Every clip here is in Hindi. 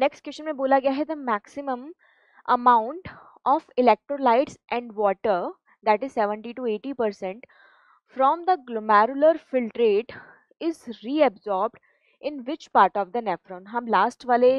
नेक्स्ट क्वेश्चन में बोला गया है the maximum amount of electrolytes and water that is 70 to 80 percent from the glomerular filtrate is reabsorbed in which part of the nephron हम लास्ट वाले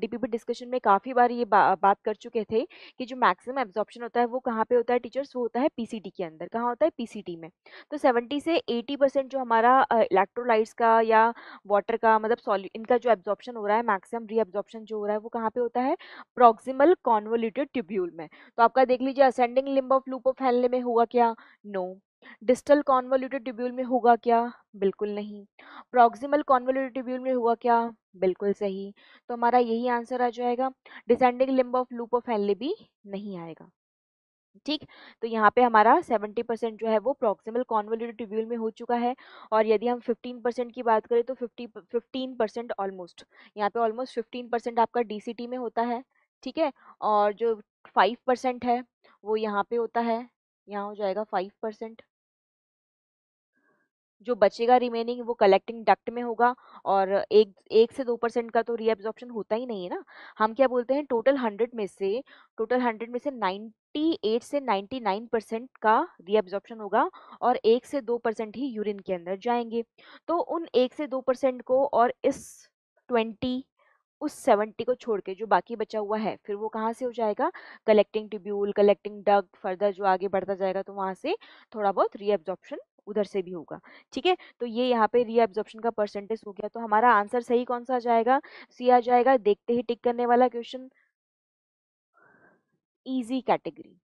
डीपीपी डिस्कशन में काफ़ी बार ये बा, बात कर चुके थे कि जो मैक्सिमम एब्जॉर्प्शन होता है वो कहाँ पे होता है टीचर्स वो होता है पीसीटी के अंदर कहाँ होता है पीसीटी में तो 70 से 80 परसेंट जो हमारा इलेक्ट्रोलाइट्स का या वाटर का मतलब सॉल्यू इनका जो एब्जॉर्प्शन हो रहा है मैक्सिमम रीअब्जॉर्प्शन जो हो रहा है वो कहाँ पे होता है प्रॉक्सिमल कॉन्वोल्यूटेड ट्यूब्यूल में तो आपका देख लीजिए ascending limb of loop of फैलने में हुआ क्या no no. Distal convoluted tubule में होगा क्या बिल्कुल नहीं प्रॉक्सिमल कॉन्वोल्यूटेड ट्यूब्यूल में होगा क्या बिल्कुल सही तो हमारा यही आंसर आ जाएगा descending limb of loop of Henle भी नहीं आएगा ठीक तो यहाँ पे हमारा 70 परसेंट जो है वो प्रॉक्सिमल कॉन्वोल्यूटेड ट्यूब्यूल में हो चुका है और यदि हम 15 परसेंट की बात करें तो 50 15 परसेंट ऑलमोस्ट यहाँ पे ऑलमोस्ट 15 परसेंट आपका डीसीटी में होता है ठीक है और जो 5 परसेंट है वो यहाँ पे होता है यहाँ हो जाएगा 5 परसेंट जो बचेगा रिमेनिंग वो कलेक्टिंग डक्ट में होगा और एक एक से दो परसेंट का तो रीअब्जॉर्प्शन होता ही नहीं है ना हम क्या बोलते हैं टोटल हंड्रेड में से टोटल हंड्रेड में से नाइन्टी एट से नाइन्टी नाइन परसेंट का रीअब्जॉर्प्शन होगा और एक से दो परसेंट ही यूरिन के अंदर जाएंगे तो उन एक से दो परसेंट को और इस ट्वेंटी उस सेवेंटी को छोड़ के जो बाकी बचा हुआ है फिर वो कहाँ से हो जाएगा collecting tubule collecting duct further जो आगे बढ़ता जाएगा तो वहाँ से थोड़ा बहुत रीअब्जॉर्प्शन उधर से भी होगा ठीक है तो ये यहाँ पे रीअब्जॉर्प्शन का परसेंटेज हो गया तो हमारा आंसर सही कौन सा आ जाएगा सी आ जाएगा देखते ही टिक करने वाला क्वेश्चन ईजी कैटेगरी